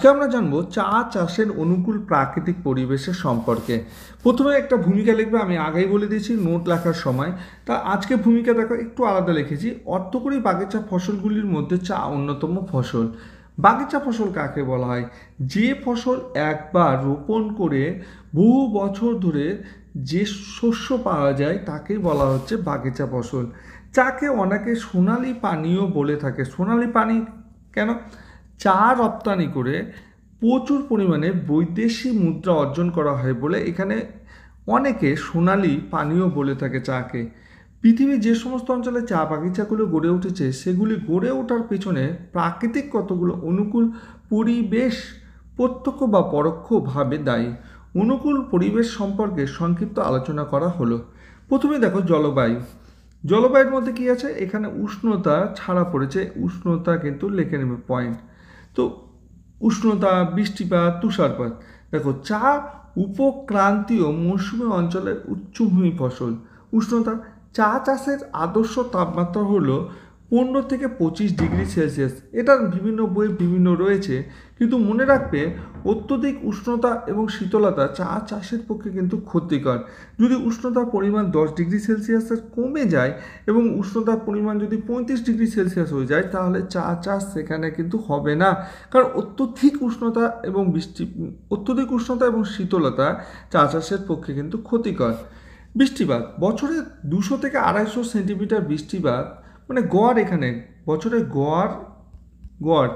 আজকে আমরা জানবো চা চাষের অনুকূল প্রাকৃতিক পরিবেশের সম্পর্কে প্রথমে একটা ভূমিকা লিখবে আমি আগেই বলে দিয়েছি নোট লেখার সময় তা আজকে ভূমিকা দেখো একটু আলাদা লিখেছি অর্থকরী বাগিচা ফসলগুলির মধ্যে চা অন্যতম ফসল বাগিচা ফসল কাকে বলা হয় যে ফসল একবার রোপণ করে বহু বছর ধরে যে শস্য পাওয়া যায় তাকে বলা হচ্ছে বাগিচা ফসল চাকে অনেকে সোনালি পানীয় বলে থাকে সোনালি পানি কেন চা রপ্তানি করে প্রচুর পরিমাণে বৈদেশি মুদ্রা অর্জন করা হয় বলে এখানে অনেকে সোনালি পানীয় বলে থাকে চাকে পৃথিবীর যে সমস্ত অঞ্চলে চা বাগিচাগুলো গড়ে উঠেছে সেগুলি গড়ে ওঠার পেছনে প্রাকৃতিক কতগুলো অনুকূল পরিবেশ প্রত্যক্ষ বা পরোক্ষভাবে দায়ী অনুকূল পরিবেশ সম্পর্কে সংক্ষিপ্ত আলোচনা করা হলো প্রথমে দেখো জলবায়ু জলবায়ুর মধ্যে কী আছে এখানে উষ্ণতা ছাড়া পড়েছে উষ্ণতা কিন্তু লেখে নেবে পয়েন্ট তো উষ্ণতা বৃষ্টিপাত তুষারপাত দেখো চা উপক্রান্তীয় মৌসুমি অঞ্চলের উচ্চভূমি ফসল উষ্ণতা চা চাষের আদর্শ তাপমাত্রা হলো পনেরো থেকে পঁচিশ ডিগ্রি সেলসিয়াস এটার বিভিন্ন বইয়ে বিভিন্ন রয়েছে কিন্তু মনে রাখবে অত্যধিক উষ্ণতা এবং শীতলতা চা চাষের পক্ষে কিন্তু ক্ষতিকর যদি উষ্ণতার পরিমাণ দশ ডিগ্রি সেলসিয়াসের কমে যায় এবং উষ্ণতার পরিমাণ যদি পঁয়ত্রিশ ডিগ্রি সেলসিয়াস হয়ে যায় তাহলে চা চাষ সেখানে কিন্তু হবে না কারণ অত্যধিক উষ্ণতা এবং বৃষ্টি অত্যধিক উষ্ণতা এবং শীতলতা চা চাষের পক্ষে কিন্তু ক্ষতিকর বৃষ্টিপাত বছরে দুশো থেকে আড়াইশো সেন্টিমিটার বৃষ্টিপাত মানে গড় এখানে বছরে গড় গড়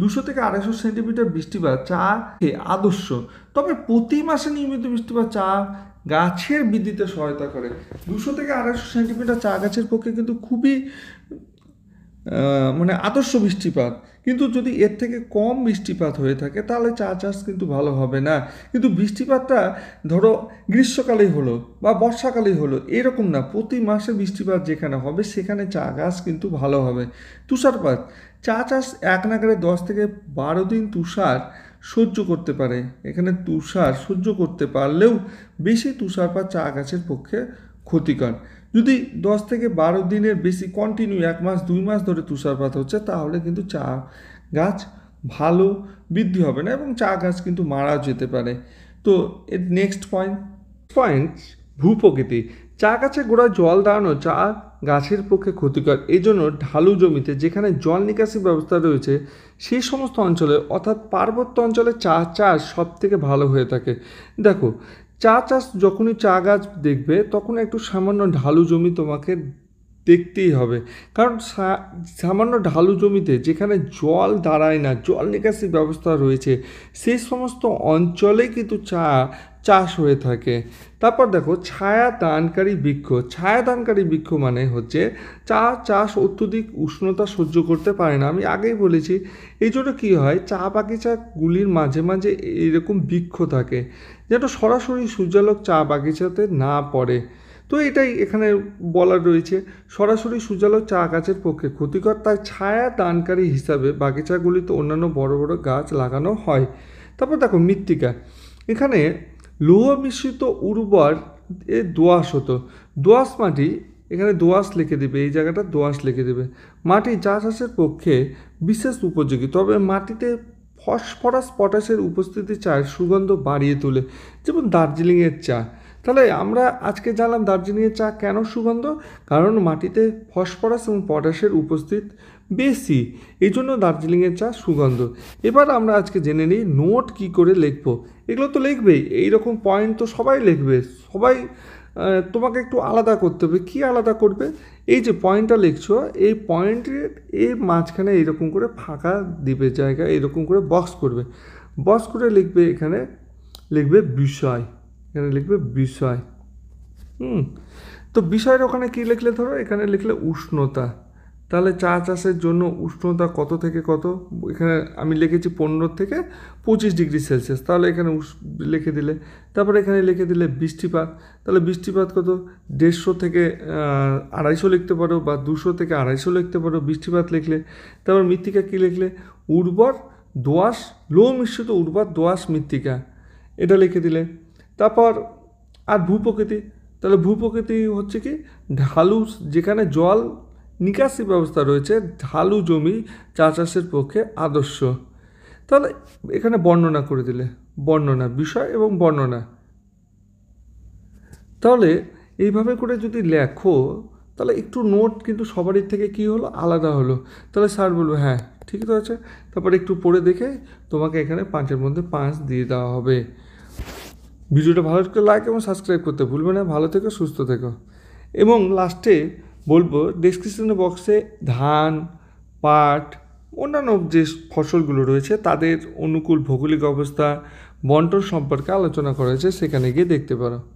দুশো থেকে আড়াইশো সেন্টিমিটার বৃষ্টিপাত চা আদর্শ তবে প্রতি মাসে নিয়মিত বৃষ্টিপাত চা গাছের বৃদ্ধিতে সহায়তা করে দুশো থেকে আড়াইশো সেন্টিমিটার চা গাছের পক্ষে কিন্তু খুবই মানে আদর্শ বৃষ্টিপাত কিন্তু যদি এর থেকে কম বৃষ্টিপাত হয়ে থাকে তাহলে চা চাষ কিন্তু ভালো হবে না কিন্তু বৃষ্টিপাতটা ধরো গ্রীষ্মকালেই হলো বা বর্ষাকালেই হলো এরকম না প্রতি মাসে বৃষ্টিপাত যেখানে হবে সেখানে চা গাছ কিন্তু ভালো হবে তুষারপাত চা চাষ এক নাগারে দশ থেকে বারো দিন তুষার সহ্য করতে পারে এখানে তুষার সহ্য করতে পারলেও বেশি তুষারপাত চা গাছের পক্ষে ক্ষতিকর যদি দশ থেকে বারো দিনের বেশি কন্টিনিউ এক মাস দুই মাস ধরে তুষারপাত হচ্ছে তাহলে কিন্তু চা গাছ ভালো বৃদ্ধি হবে না এবং চা গাছ কিন্তু মারাও যেতে পারে তো এর নেক্সট পয়েন্ট পয়েন্ট ভূপ্রকৃতি চা গাছে গোড়ায় জল দাঁড়ানো চা গাছের পক্ষে ক্ষতিকর এই জন্য ঢালু জমিতে যেখানে জল নিকাশি ব্যবস্থা রয়েছে সেই সমস্ত অঞ্চলে অর্থাৎ পার্বত্য অঞ্চলে চা চাষ সব থেকে ভালো হয়ে থাকে দেখো চা চাষ যখনই চা গাছ দেখবে তখন একটু সামান্য ঢালু জমি তোমাকে দেখতেই হবে কারণ সামান্য ঢালু জমিতে যেখানে জল দাঁড়ায় না জল নিকাশি ব্যবস্থা রয়েছে সেই সমস্ত অঞ্চলে কিন্তু চা চাষ হয়ে থাকে তারপর দেখো ছায়া দানকারী বৃক্ষ ছায়া দানকারী বৃক্ষ মানে হচ্ছে চা চাষ অত্যধিক উষ্ণতা সহ্য করতে পারে না আমি আগেই বলেছি এই জন্য কী হয় চা বাগিচাগুলির মাঝে মাঝে এরকম বৃক্ষ থাকে যেন সরাসরি সূর্যালোক চা বাগিচাতে না পড়ে তো এটাই এখানে বলা রয়েছে সরাসরি সূর্যালোক চা গাছের পক্ষে ক্ষতিকর তাই ছায়া দানকারী হিসাবে বাগিচাগুলিতে অন্যান্য বড় বড় গাছ লাগানো হয় তারপর দেখো মৃত্তিকা এখানে লৌহ মিশ্রিত উর্বর এ দোয়াশ হতো দোয়াশ মাটি এখানে দোয়াশ লিখে দেবে এই জায়গাটা দোয়াশ লিখে দেবে মাটি চা চাষের পক্ষে বিশেষ উপযোগী তবে মাটিতে ফসফরাস পটাশের উপস্থিতি চায়ের সুগন্ধ বাড়িয়ে তোলে যেমন দার্জিলিংয়ের চা তাহলে আমরা আজকে জানলাম দার্জিলিংয়ের চা কেন সুগন্ধ কারণ মাটিতে ফসফরাস এবং পটাশের উপস্থিত বেশি এই জন্য দার্জিলিংয়ের চা সুগন্ধ এবার আমরা আজকে জেনে নিই নোট কি করে লিখবো এগুলো তো লিখবেই এইরকম পয়েন্ট তো সবাই লিখবে সবাই তোমাকে একটু আলাদা করতে হবে কী আলাদা করবে এই যে পয়েন্টটা লিখছো এই পয়েন্টের এর মাঝখানে এরকম করে ফাঁকা দিবে জায়গা এরকম করে বক্স করবে বক্স করে লিখবে এখানে লিখবে বিষয় এখানে লিখবে বিষয় হুম তো বিষয়ের ওখানে কী লিখলে ধরো এখানে লিখলে উষ্ণতা তাহলে চা চাষের জন্য উষ্ণতা কত থেকে কত এখানে আমি লিখেছি পনেরো থেকে পঁচিশ ডিগ্রি সেলসিয়াস তাহলে এখানে লিখে দিলে তারপরে এখানে লিখে দিলে বৃষ্টিপাত তাহলে বৃষ্টিপাত কত দেড়শো থেকে আড়াইশো লিখতে পারো বা দুশো থেকে আড়াইশো লিখতে পারো বৃষ্টিপাত লিখলে তারপর মৃত্তিকা কী লিখলে উর্বর দোয়াশ লো মিশ্রিত উর্বর দোয়াশ মৃত্তিকা এটা লিখে দিলে তারপর আর ভূপ্রকৃতি তাহলে ভূপ্রকৃতি হচ্ছে কি ঢালু যেখানে জল নিকাশি ব্যবস্থা রয়েছে ঢালু জমি চা চাষের পক্ষে আদর্শ তাহলে এখানে বর্ণনা করে দিলে বর্ণনা বিষয় এবং বর্ণনা তাহলে এইভাবে করে যদি লেখো তাহলে একটু নোট কিন্তু সবারই থেকে কি হলো আলাদা হলো তাহলে স্যার বলবে হ্যাঁ ঠিক তো আছে তারপরে একটু পড়ে দেখে তোমাকে এখানে পাঁচের মধ্যে পাঁচ দিয়ে দেওয়া হবে ভিডিওটা ভালো করে লাইক এবং সাবস্ক্রাইব করতে ভুলবে না ভালো থেকো সুস্থ থেকো এবং লাস্টে বলবো ডেসক্রিপশন বক্সে ধান পাট অন্যান্য যে ফসলগুলো রয়েছে তাদের অনুকূল ভৌগোলিক অবস্থা বন্টন সম্পর্কে আলোচনা করা হয়েছে সেখানে গিয়ে দেখতে পারো